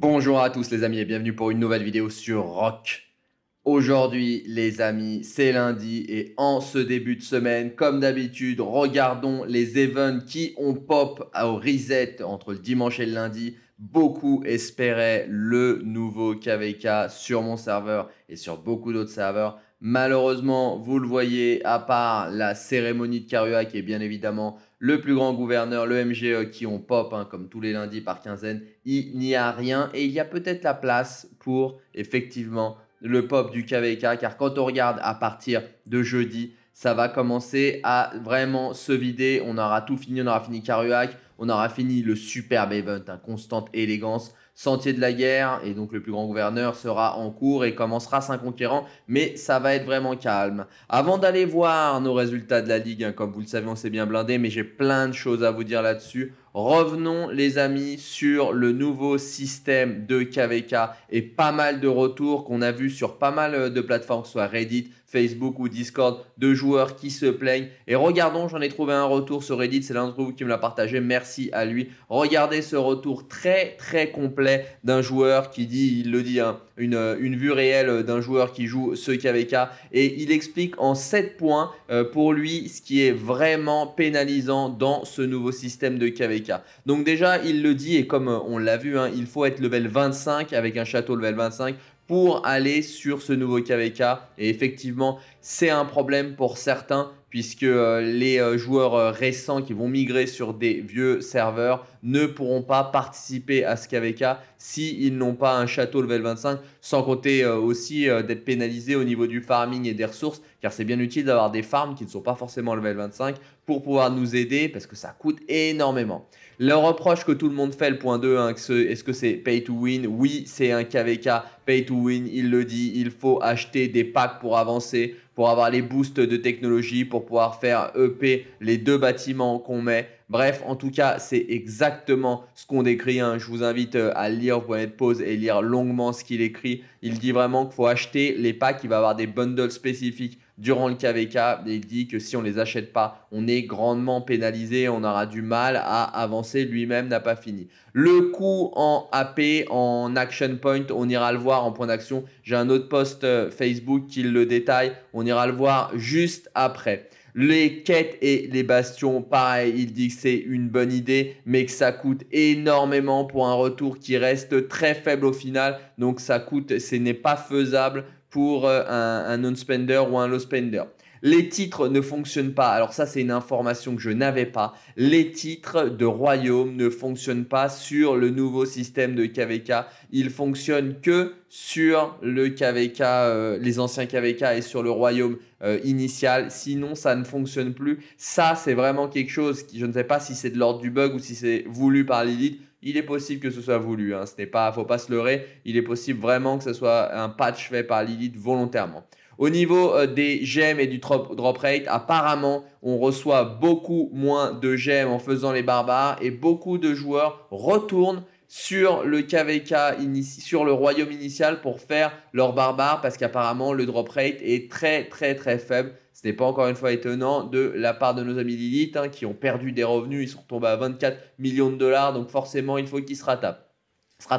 Bonjour à tous les amis et bienvenue pour une nouvelle vidéo sur Rock. Aujourd'hui les amis, c'est lundi et en ce début de semaine, comme d'habitude, regardons les events qui ont pop au reset entre le dimanche et le lundi. Beaucoup espéraient le nouveau KVK sur mon serveur et sur beaucoup d'autres serveurs. Malheureusement, vous le voyez, à part la cérémonie de Karua qui est bien évidemment le plus grand gouverneur, le MGE qui ont pop hein, comme tous les lundis par quinzaine, il n'y a rien et il y a peut-être la place pour effectivement le pop du KVK car quand on regarde à partir de jeudi, ça va commencer à vraiment se vider, on aura tout fini, on aura fini Caruac, on aura fini le superbe event, hein, constante élégance, Sentier de la guerre, et donc le plus grand gouverneur sera en cours et commencera saint conquérant, mais ça va être vraiment calme. Avant d'aller voir nos résultats de la Ligue, hein, comme vous le savez, on s'est bien blindé, mais j'ai plein de choses à vous dire là-dessus. Revenons les amis sur le nouveau système de KVK et pas mal de retours qu'on a vu sur pas mal euh, de plateformes, soit Reddit, Facebook ou Discord de joueurs qui se plaignent. Et regardons, j'en ai trouvé un retour sur Reddit, c'est l'un de vous qui me l'a partagé, merci à lui. Regardez ce retour très très complet d'un joueur qui dit, il le dit, hein, une, vue réelle d'un joueur qui joue ce KVK. Et il explique en 7 points euh, pour lui ce qui est vraiment pénalisant dans ce nouveau système de KVK. Donc déjà, il le dit, et comme euh, on l'a vu, hein, il faut être level 25 avec un château level 25 pour aller sur ce nouveau KVK. Et effectivement, c'est un problème pour certains puisque euh, les euh, joueurs euh, récents qui vont migrer sur des vieux serveurs ne pourront pas participer à ce KVK s'ils n'ont pas un château level 25, sans compter aussi d'être pénalisés au niveau du farming et des ressources, car c'est bien utile d'avoir des farms qui ne sont pas forcément level 25 pour pouvoir nous aider parce que ça coûte énormément. Le reproche que tout le monde fait, le point 2, hein, est-ce que c'est pay to win Oui, c'est un KVK pay to win, il le dit, il faut acheter des packs pour avancer, pour avoir les boosts de technologie, pour pouvoir faire EP les deux bâtiments qu'on met. Bref, en tout cas, c'est exactement ce qu'on décrit. Hein. Je vous invite euh, à lire, vous pouvez mettre pause et lire longuement ce qu'il écrit. Il dit vraiment qu'il faut acheter les packs, il va avoir des bundles spécifiques durant le KVK. Il dit que si on ne les achète pas, on est grandement pénalisé, on aura du mal à avancer. Lui-même n'a pas fini. Le coup en AP, en action point, on ira le voir en point d'action. J'ai un autre post euh, Facebook qui le détaille. On ira le voir juste après. Les quêtes et les bastions, pareil, il dit que c'est une bonne idée, mais que ça coûte énormément pour un retour qui reste très faible au final. Donc ça coûte, ce n'est pas faisable pour euh, un, non spender ou un low-spender. Les titres ne fonctionnent pas. Alors ça, c'est une information que je n'avais pas. Les titres de royaume ne fonctionnent pas sur le nouveau système de KVK. Ils fonctionnent que sur le KVK, euh, les anciens KVK et sur le royaume euh, initial. Sinon, ça ne fonctionne plus. Ça, c'est vraiment quelque chose qui, je ne sais pas si c'est de l'ordre du bug ou si c'est voulu par Lilith il est possible que ce soit voulu. Hein. Ce n'est pas, faut pas se leurrer. Il est possible vraiment que ce soit un patch fait par Lilith volontairement. Au niveau euh, des gemmes et du drop, rate, apparemment, on reçoit beaucoup moins de gemmes en faisant les barbares et beaucoup de joueurs retournent sur le KVK, sur le royaume initial pour faire leurs barbares parce qu'apparemment le drop rate est très très très faible. Ce n'est pas encore une fois étonnant de la part de nos amis Lilith hein, qui ont perdu des revenus, ils sont tombés à 24 millions de dollars, donc forcément il faut qu'ils se rattrapent. Se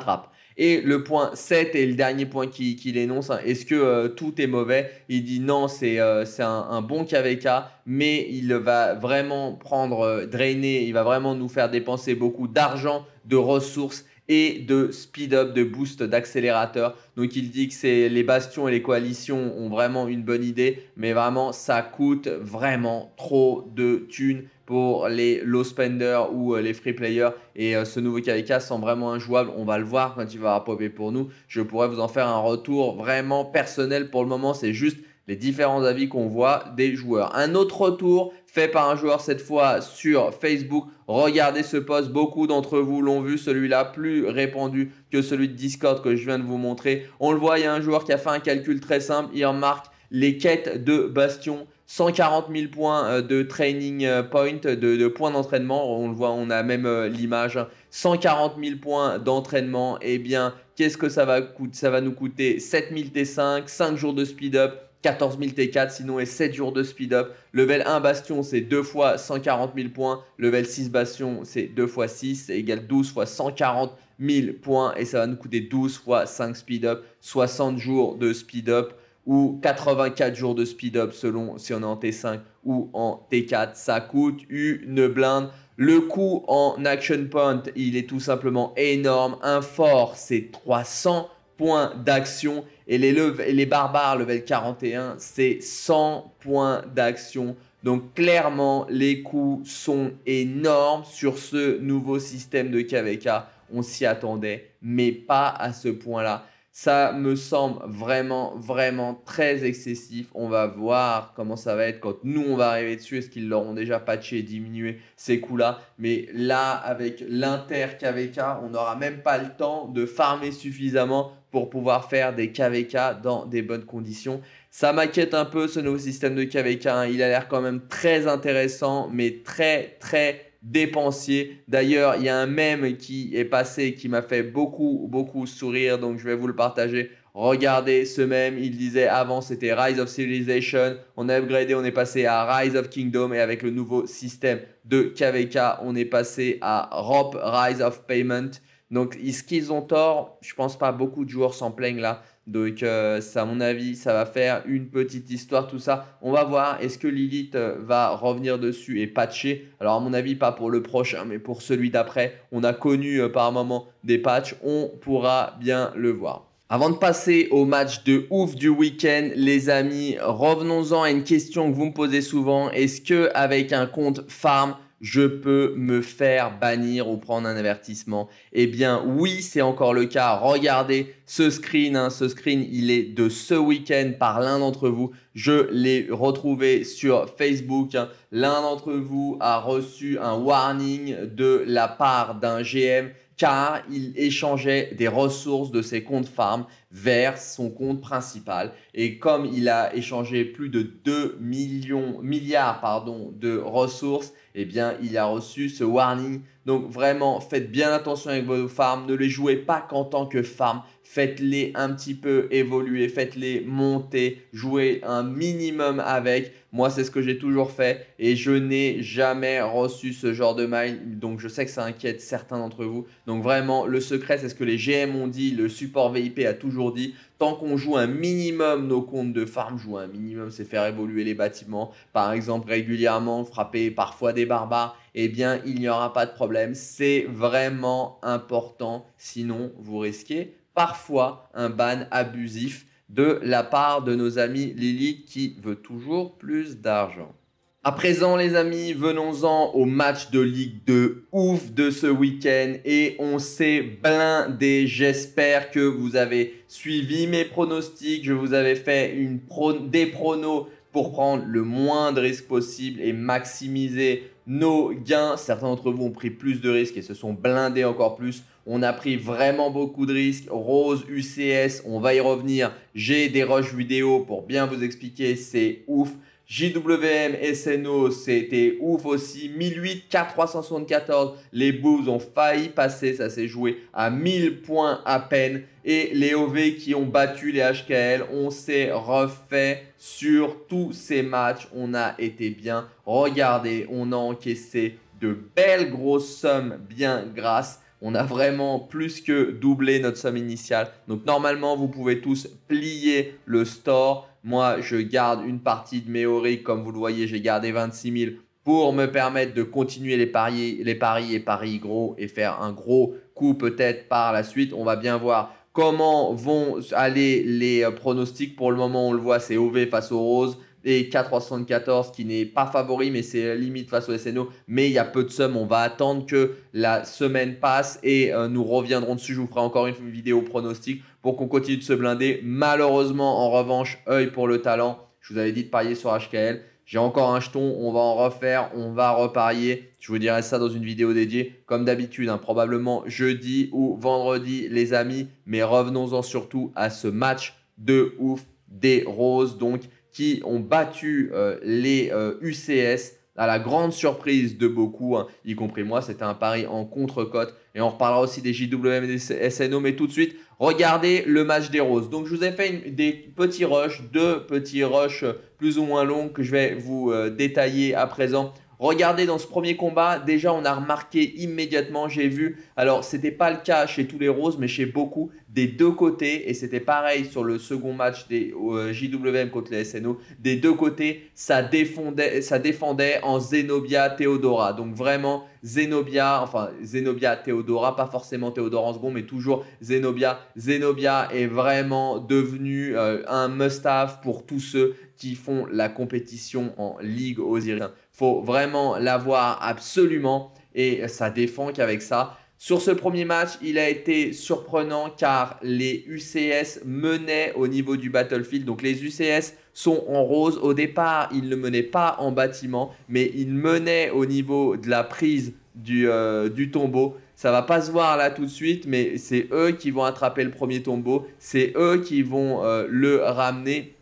Et le point 7 est le dernier point qu'il qui énonce. Hein. Est-ce que euh, tout est mauvais Il dit non, c'est euh, un, bon KVK, mais il va vraiment prendre, euh, drainer, il va vraiment nous faire dépenser beaucoup d'argent, de ressources et de speed-up, de boost, d'accélérateur. Donc il dit que c'est les bastions et les coalitions ont vraiment une bonne idée, mais vraiment ça coûte vraiment trop de thunes pour les low spenders ou euh, les free players. Et euh, ce nouveau KVK semble vraiment injouable. On va le voir quand il va popper pour nous. Je pourrais vous en faire un retour vraiment personnel pour le moment. C'est juste les différents avis qu'on voit des joueurs. Un autre retour fait par un joueur cette fois sur Facebook Regardez ce post, beaucoup d'entre vous l'ont vu, celui-là plus répandu que celui de Discord que je viens de vous montrer. On le voit, il y a un joueur qui a fait un calcul très simple, il remarque les quêtes de bastion 140 000 points euh, de training euh, point, de, points d'entraînement. On le voit, on a même euh, l'image. 140 000 points d'entraînement. Eh bien, qu'est-ce que ça va coûter Ça va nous coûter 7000 T5, 5 jours de speed up, 14 000 T4 sinon et 7 jours de speed up. Level 1 bastion c'est 2 fois 140 000 points. Level 6 bastion c'est 2 fois 6, c'est égal 12 fois 140 000 points et ça va nous coûter 12 fois 5 speed up, 60 jours de speed up ou 84 jours de speed up selon si on est en T5 ou en T4. Ça coûte une blinde. Le coût en action point, il est tout simplement énorme. Un fort, c'est 300 points d'action. Et les, et les barbares level 41, c'est 100 points d'action. Donc clairement, les coûts sont énormes sur ce nouveau système de KVK. On s'y attendait, mais pas à ce point-là. Ça me semble vraiment, vraiment très excessif. On va voir comment ça va être quand nous, on va arriver dessus. Est-ce qu'ils l'auront déjà patché et diminué ces coûts-là Mais là, avec l'Inter KVK, on n'aura même pas le temps de farmer suffisamment pour pouvoir faire des KVK dans des bonnes conditions. Ça m'inquiète un peu ce nouveau système de KVK. Hein. Il a l'air quand même très intéressant, mais très, très dépensier. D'ailleurs, il y a un mème qui est passé qui m'a fait beaucoup, beaucoup sourire, donc je vais vous le partager. Regardez ce même, il disait avant c'était Rise of Civilization, on a upgradé, on est passé à Rise of Kingdom et avec le nouveau système de KVK, on est passé à ROP, Rise of Payment. Donc, est-ce qu'ils ont tort Je pense pas, beaucoup de joueurs s'en plaignent là. Donc, ça, euh, à mon avis, ça va faire une petite histoire, tout ça. On va voir. Est-ce que Lilith euh, va revenir dessus et patcher Alors, à mon avis, pas pour le prochain, mais pour celui d'après. On a connu euh, par moment des patchs. On pourra bien le voir. Avant de passer au match de ouf du week-end, les amis, revenons-en à une question que vous me posez souvent. Est-ce que avec un compte farm, je peux me faire bannir ou prendre un avertissement Eh bien oui, c'est encore le cas. Regardez ce screen, hein. ce screen, il est de ce week-end par l'un d'entre vous. Je l'ai retrouvé sur Facebook. Hein. L'un d'entre vous a reçu un warning de la part d'un GM car il échangeait des ressources de ses comptes farm vers son compte principal. Et comme il a échangé plus de 2 millions, milliards pardon, de ressources, eh bien, il a reçu ce warning. Donc vraiment, faites bien attention avec vos farms. Ne les jouez pas qu'en tant que farm. Faites-les un petit peu évoluer, faites-les monter, jouez un minimum avec moi, c'est ce que j'ai toujours fait et je n'ai jamais reçu ce genre de mail. Donc, je sais que ça inquiète certains d'entre vous. Donc, vraiment, le secret, c'est ce que les GM ont dit, le support VIP a toujours dit. Tant qu'on joue un minimum nos comptes de farm, joue un minimum, c'est faire évoluer les bâtiments. Par exemple, régulièrement, frapper parfois des barbares eh bien, il n'y aura pas de problème. C'est vraiment important. Sinon, vous risquez parfois un ban abusif de la part de nos amis Lily qui veut toujours plus d'argent. À présent, les amis, venons-en au match de Ligue 2 ouf de ce week-end et on s'est blindé. J'espère que vous avez suivi mes pronostics. Je vous avais fait une des pronos pour prendre le moins de risques possible et maximiser nos gains. Certains d'entre vous ont pris plus de risques et se sont blindés encore plus. On a pris vraiment beaucoup de risques. Rose, UCS, on va y revenir. J'ai des rushs vidéo pour bien vous expliquer, c'est ouf. JWM, SNO, c'était ouf aussi. 1008, 4.374, les Bulls ont failli passer, ça s'est joué à 1000 points à peine et les OV qui ont battu les HKL. On s'est refait sur tous ces matchs. On a été bien. Regardez, on a encaissé de belles grosses sommes bien grasses. On a vraiment plus que doublé notre somme initiale. Donc normalement, vous pouvez tous plier le store. Moi, je garde une partie de mes ORI. Comme vous le voyez, j'ai gardé 26 000 pour me permettre de continuer les paris, les paris et paris gros et faire un gros coup peut-être par la suite. On va bien voir Comment vont aller les euh, pronostics Pour le moment, on le voit, c'est OV face aux Roses et K374 qui n'est pas favori, mais c'est limite face au SNO. Mais il y a peu de sommes. On va attendre que la semaine passe et euh, nous reviendrons dessus. Je vous ferai encore une vidéo pronostic pour qu'on continue de se blinder. Malheureusement, en revanche, œil pour le talent. Je vous avais dit de parier sur HKL. J'ai encore un jeton, on va en refaire, on va reparier. Je vous dirai ça dans une vidéo dédiée, comme d'habitude, hein, probablement jeudi ou vendredi, les amis. Mais revenons-en surtout à ce match de ouf des Roses, donc qui ont battu euh, les UCS euh, à la grande surprise de beaucoup, hein, y compris moi, c'était un pari en contre-cote. Et on reparlera aussi des JWM et des SNO, mais tout de suite, regardez le match des Roses. Donc je vous ai fait des petits rushs, deux petits rushs plus ou moins longs que je vais vous euh, détailler à présent Regardez dans ce premier combat, déjà on a remarqué immédiatement, j'ai vu, alors ce n'était pas le cas chez tous les roses, mais chez beaucoup des deux côtés, et c'était pareil sur le second match des euh, JWM contre les SNO, des deux côtés, ça défendait, ça défendait en Zenobia Theodora. Donc vraiment Zenobia, enfin Zenobia Theodora, pas forcément Théodora en second, mais toujours Zenobia. Zenobia est vraiment devenu euh, un must-have pour tous ceux qui font la compétition en Ligue aux Osirien faut vraiment l'avoir absolument et ça défend qu'avec ça. Sur ce premier match, il a été surprenant car les UCS menaient au niveau du battlefield. Donc les UCS sont en rose. Au départ, ils ne menaient pas en bâtiment, mais ils menaient au niveau de la prise euh, du, tombeau. Ça va pas se voir là tout de suite, mais c'est eux qui vont attraper le premier tombeau. C'est eux qui vont euh, le ramener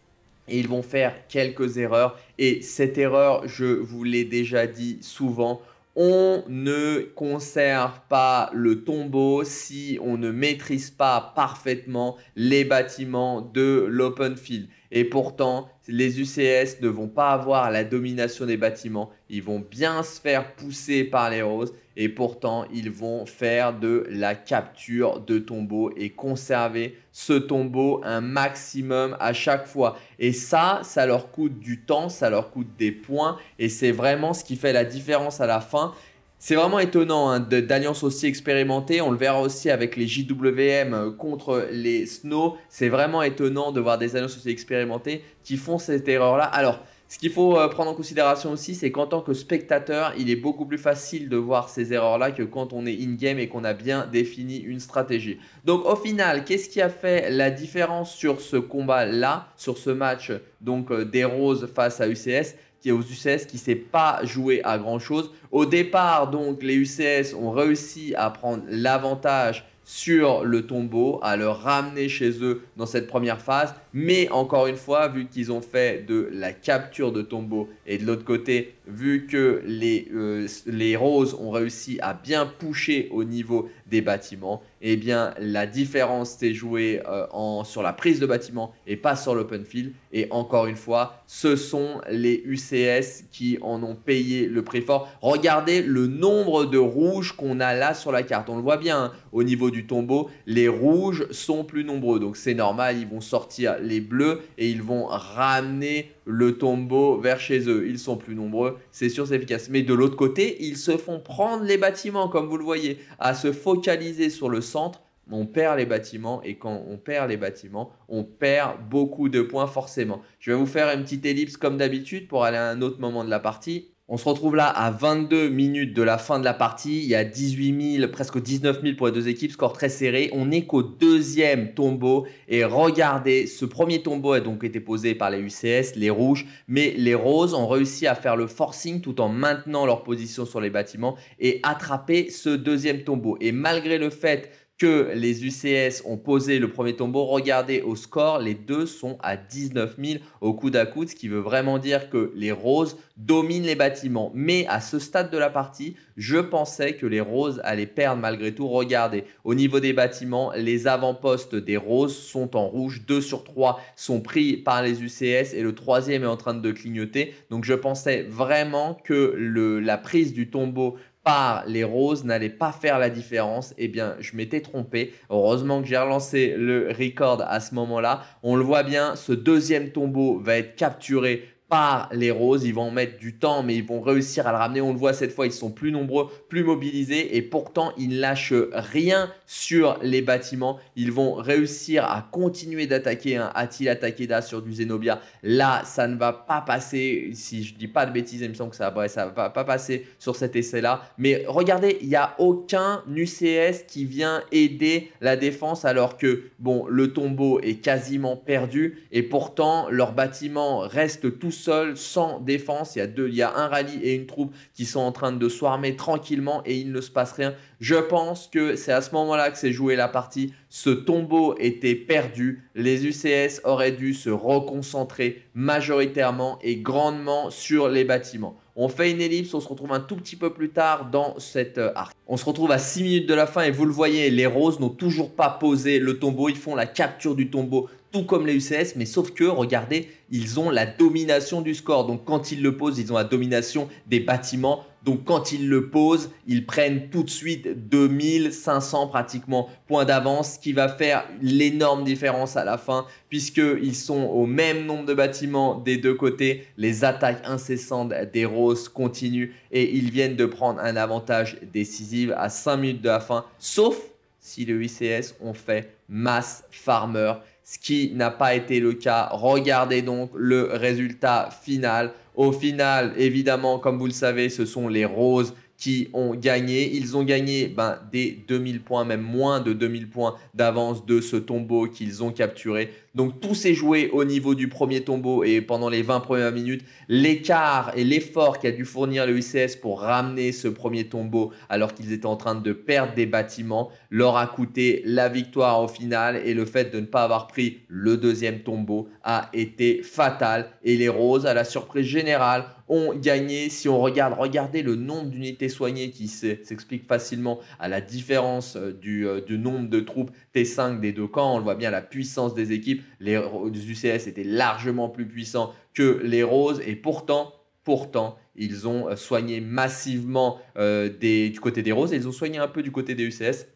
ils vont faire quelques erreurs. Et cette erreur, je vous l'ai déjà dit souvent, on ne conserve pas le tombeau si on ne maîtrise pas parfaitement les bâtiments de l'open field. Et pourtant, les UCS ne vont pas avoir la domination des bâtiments. Ils vont bien se faire pousser par les roses et pourtant ils vont faire de la capture de tombeau et conserver ce tombeau un maximum à chaque fois. Et ça, ça leur coûte du temps, ça leur coûte des points et c'est vraiment ce qui fait la différence à la fin. C'est vraiment étonnant hein, d'alliances aussi expérimentées. On le verra aussi avec les JWM euh, contre les Snow. C'est vraiment étonnant de voir des alliances aussi expérimentées qui font cette erreur-là. Alors, ce qu'il faut euh, prendre en considération aussi, c'est qu'en tant que spectateur, il est beaucoup plus facile de voir ces erreurs-là que quand on est in-game et qu'on a bien défini une stratégie. Donc au final, qu'est-ce qui a fait la différence sur ce combat-là, sur ce match donc euh, des Roses face à UCS qui est aux UCS qui ne s'est pas joué à grand chose. Au départ, donc, les UCS ont réussi à prendre l'avantage sur le tombeau, à le ramener chez eux dans cette première phase. Mais encore une fois, vu qu'ils ont fait de la capture de tombeau et de l'autre côté, vu que les, euh, les roses ont réussi à bien pusher au niveau des bâtiments, eh bien la différence s'est jouée euh, en, sur la prise de bâtiment et pas sur l'open field. Et encore une fois, ce sont les UCS qui en ont payé le prix fort. Regardez le nombre de rouges qu'on a là sur la carte. On le voit bien hein. au niveau du tombeau, les rouges sont plus nombreux. Donc c'est normal, ils vont sortir les bleus et ils vont ramener le tombeau vers chez eux. Ils sont plus nombreux, c'est sûr, c'est efficace. Mais de l'autre côté, ils se font prendre les bâtiments, comme vous le voyez, à se focaliser sur le centre. On perd les bâtiments et quand on perd les bâtiments, on perd beaucoup de points forcément. Je vais vous faire une petite ellipse comme d'habitude pour aller à un autre moment de la partie. On se retrouve là à 22 minutes de la fin de la partie. Il y a 18 000, presque 19 000 pour les deux équipes, score très serré. On n'est qu'au deuxième tombeau. Et regardez, ce premier tombeau a donc été posé par les UCS, les rouges, mais les roses ont réussi à faire le forcing tout en maintenant leur position sur les bâtiments et attraper ce deuxième tombeau. Et malgré le fait que les UCS ont posé le premier tombeau. Regardez au score, les deux sont à 19 000 au coup à coude, ce qui veut vraiment dire que les roses dominent les bâtiments. Mais à ce stade de la partie, je pensais que les roses allaient perdre malgré tout. Regardez, au niveau des bâtiments, les avant-postes des roses sont en rouge. 2 sur 3 sont pris par les UCS et le troisième est en train de clignoter. Donc je pensais vraiment que la prise du tombeau par les roses n'allait pas faire la différence, eh bien, je m'étais trompé. Heureusement que j'ai relancé le record à ce moment-là. On le voit bien, ce deuxième tombeau va être capturé par les roses. Ils vont mettre du temps, mais ils vont réussir à le ramener. On le voit cette fois, ils sont plus nombreux, plus mobilisés et pourtant ils ne lâchent rien sur les bâtiments. Ils vont réussir à continuer d'attaquer un hein. il attaqué Takeda sur du Zenobia. Là, ça ne va pas passer. Si je dis pas de bêtises, il me semble que ça, ça va pas passer sur cet essai-là. Mais regardez, il n'y a aucun UCS qui vient aider la défense alors que bon, le tombeau est quasiment perdu et pourtant leurs bâtiments restent tous seul, sans défense. Il y a deux, un rallye et une troupe qui sont en train de swarmer tranquillement et il ne se passe rien. Je pense que c'est à ce moment-là que s'est joué la partie. Ce tombeau était perdu. Les UCS auraient dû se reconcentrer majoritairement et grandement sur les bâtiments. On fait une ellipse, on se retrouve un tout petit peu plus tard dans cette euh, arc. On se retrouve à 6 minutes de la fin et vous le voyez, les roses n'ont toujours pas posé le tombeau. Ils font la capture du tombeau tout comme les UCS, mais sauf que, regardez, ils ont la domination du score. Donc quand ils le posent, ils ont la domination des bâtiments. Donc quand ils le posent, ils prennent tout de suite 2500 pratiquement points d'avance, ce qui va faire l'énorme différence à la fin, puisqu'ils sont au même nombre de bâtiments des deux côtés. Les attaques incessantes des Roses continuent et ils viennent de prendre un avantage décisif à 5 minutes de la fin, sauf si le UCS ont fait mass farmer ce qui n'a pas été le cas. Regardez donc le résultat final. Au final, évidemment, comme vous le savez, ce sont les roses qui ont gagné. Ils ont gagné ben, des 2000 points, même moins de 2000 points d'avance de ce tombeau qu'ils ont capturé. Donc tout s'est joué au niveau du premier tombeau et pendant les 20 premières minutes, l'écart et l'effort qu'a dû fournir le ICS pour ramener ce premier tombeau alors qu'ils étaient en train de perdre des bâtiments leur a coûté la victoire au final et le fait de ne pas avoir pris le deuxième tombeau a été fatal et les roses à la surprise générale ont gagné. Si on regarde, regardez le nombre d'unités soignées qui s'explique facilement à la différence euh, du, euh, du nombre de troupes T5 des deux camps. On le voit bien, la puissance des équipes. Les UCS étaient largement plus puissants que les roses et pourtant, pourtant, ils ont euh, soigné massivement euh, du côté des roses et ils ont soigné un peu du côté des UCS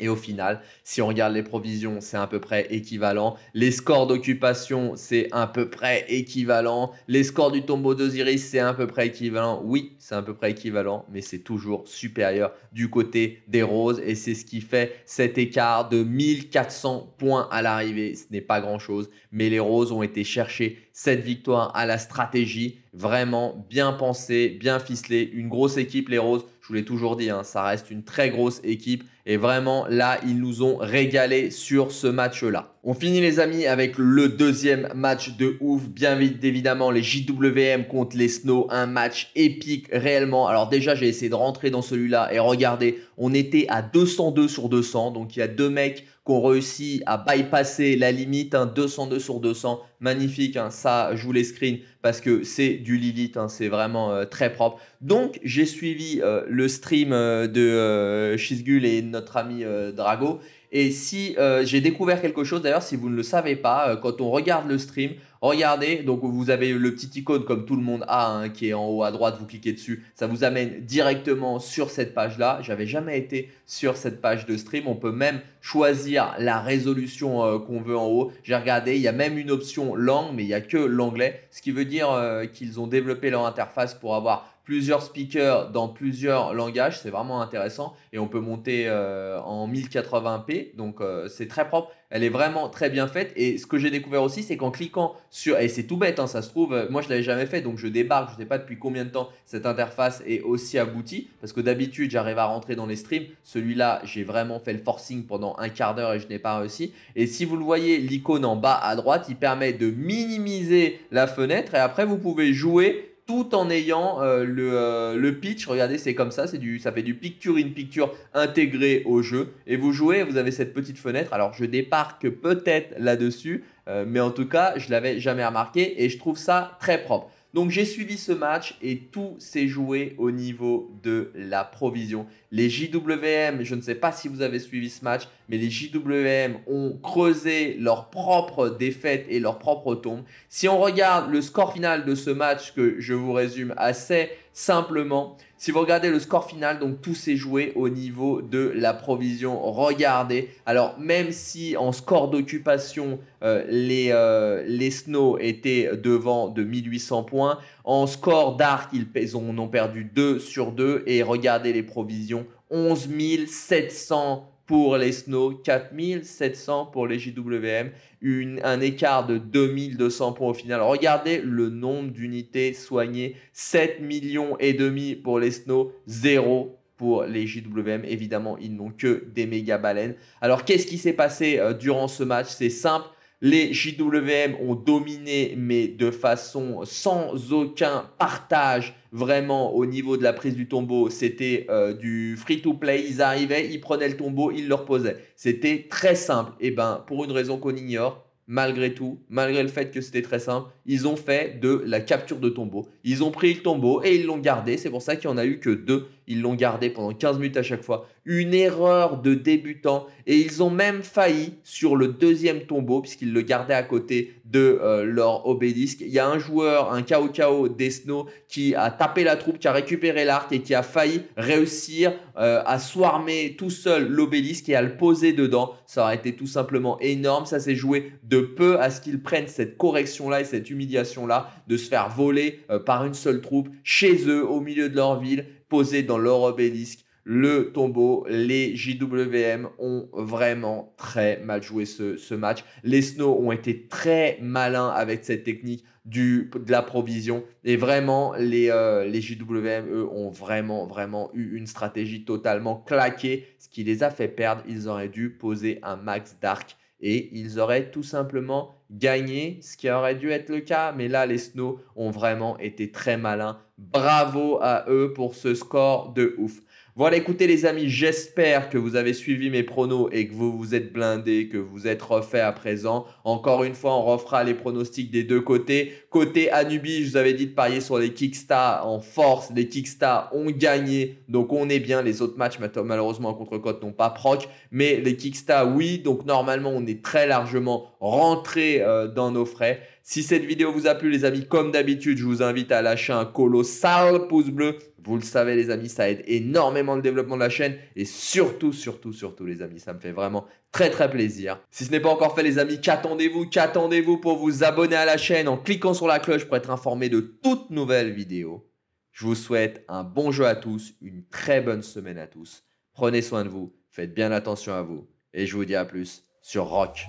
et au final, si on regarde les provisions, c'est à peu près équivalent. Les scores d'occupation, c'est à peu près équivalent. Les scores du tombeau d'Osiris, c'est à peu près équivalent. Oui, c'est à peu près équivalent, mais c'est toujours supérieur du côté des roses. Et c'est ce qui fait cet écart de 1400 points à l'arrivée. Ce n'est pas grand-chose, mais les roses ont été chercher cette victoire à la stratégie. Vraiment bien pensée, bien ficelée. Une grosse équipe, les roses. Je vous l'ai toujours dit, hein, ça reste une très grosse équipe et vraiment, là, ils nous ont régalé sur ce match-là. On finit les amis avec le deuxième match de ouf. Bien vite évidemment les JWM contre les Snow. Un match épique réellement. Alors déjà j'ai essayé de rentrer dans celui-là et regardez, on était à 202 sur 200. Donc il y a deux mecs qui ont réussi à bypasser la limite. 202 hein. sur 200. Magnifique, hein. ça joue les screens parce que c'est du Lilith. Hein. c'est vraiment euh, très propre. Donc j'ai suivi euh, le stream euh, de Shizgul et notre ami euh, Drago. Et si euh, j'ai découvert quelque chose, d'ailleurs, si vous ne le savez pas, euh, quand on regarde le stream, regardez, donc vous avez le petit icône comme tout le monde a, hein, qui est en haut à droite, vous cliquez dessus, ça vous amène directement sur cette page-là. J'avais jamais été sur cette page de stream. On peut même choisir la résolution qu'on veut en haut. J'ai regardé, il y a même une option langue, mais il n'y a que l'anglais, ce qui veut dire qu'ils ont développé leur interface pour avoir plusieurs speakers dans plusieurs langages. C'est vraiment intéressant et on peut monter euh, en 1080p. Donc euh, c'est très propre. Elle est vraiment très bien faite. Et ce que j'ai découvert aussi, c'est qu'en cliquant sur, et c'est tout bête, hein, ça se trouve, euh, moi je l'avais jamais fait, donc je débarque, je ne sais pas depuis combien de temps cette interface est aussi aboutie, parce que d'habitude j'arrive à rentrer dans les streams. Celui-là, j'ai vraiment fait le forcing pendant un quart d'heure et je n'ai pas réussi. Et si vous le voyez, l'icône en bas à droite, il permet de minimiser la fenêtre et après vous pouvez jouer tout en ayant euh, le, euh, le, pitch. Regardez, c'est comme ça, c'est du, ça fait du picture in picture intégré au jeu. Et vous jouez, vous avez cette petite fenêtre. Alors je débarque peut-être là-dessus, euh, mais en tout cas, je l'avais jamais remarqué et je trouve ça très propre. Donc j'ai suivi ce match et tout s'est joué au niveau de la provision. Les JWM, je ne sais pas si vous avez suivi ce match, mais les JWM ont creusé leur propre défaite et leur propre tombe. Si on regarde le score final de ce match que je vous résume assez simplement, si vous regardez le score final, donc tout s'est joué au niveau de la provision. Regardez, alors même si en score d'occupation, euh, les, euh, les Snow étaient devant de 1800 points, en score d'arc, ils ont, ont perdu 2 sur 2 et regardez les provisions, 11700 700 pour les Snow, 4700 pour les JWM, un écart de 2200 points au final. Regardez le nombre d'unités soignées, 7 millions et demi pour les Snow, 0 pour les JWM. Évidemment, ils n'ont que des méga baleines. Alors, qu'est-ce qui s'est passé euh, durant ce match C'est simple. Les JWM ont dominé, mais de façon sans aucun partage vraiment au niveau de la prise du tombeau. C'était euh, du free-to-play. Ils arrivaient, ils prenaient le tombeau, ils le reposaient. C'était très simple. Et eh ben, pour une raison qu'on ignore, malgré tout, malgré le fait que c'était très simple, ils ont fait de la capture de tombeau. Ils ont pris le tombeau et ils l'ont gardé. C'est pour ça qu'il n'y en a eu que deux ils l'ont gardé pendant 15 minutes à chaque fois. Une erreur de débutant. Et ils ont même failli sur le deuxième tombeau, puisqu'ils le gardaient à côté de euh, leur obélisque. Il y a un joueur, un KO KO Desno, qui a tapé la troupe, qui a récupéré l'arc et qui a failli réussir euh, à swarmer tout seul l'obélisque et à le poser dedans. Ça aurait été tout simplement énorme. Ça s'est joué de peu à ce qu'ils prennent cette correction-là et cette humiliation-là de se faire voler euh, par une seule troupe chez eux, au milieu de leur ville posé dans leur obélisque, le tombeau. Les JWM ont vraiment très mal joué ce, ce, match. Les Snow ont été très malins avec cette technique du, de la provision. Et vraiment, les, euh, les JWM, eux, ont vraiment, vraiment eu une stratégie totalement claquée, ce qui les a fait perdre. Ils auraient dû poser un max Dark et ils auraient tout simplement gagné, ce qui aurait dû être le cas. Mais là, les Snow ont vraiment été très malins. Bravo à eux pour ce score de ouf. Voilà, écoutez les amis, j'espère que vous avez suivi mes pronos et que vous vous êtes blindés, que vous êtes refait à présent. Encore une fois, on refera les pronostics des deux côtés. Côté Anubis, je vous avais dit de parier sur les Kickstar en force. Les Kickstar ont gagné, donc on est bien. Les autres matchs, malheureusement, contre cotes n'ont pas proc. Mais les Kickstar, oui, donc normalement, on est très largement rentré euh, dans nos frais. Si cette vidéo vous a plu, les amis, comme d'habitude, je vous invite à lâcher un colossal pouce bleu. Vous le savez, les amis, ça aide énormément le développement de la chaîne. Et surtout, surtout, surtout, les amis, ça me fait vraiment très, très plaisir. Si ce n'est pas encore fait, les amis, qu'attendez-vous Qu'attendez-vous pour vous abonner à la chaîne en cliquant sur la cloche pour être informé de toutes nouvelles vidéos Je vous souhaite un bon jeu à tous, une très bonne semaine à tous. Prenez soin de vous, faites bien attention à vous. Et je vous dis à plus sur Rock.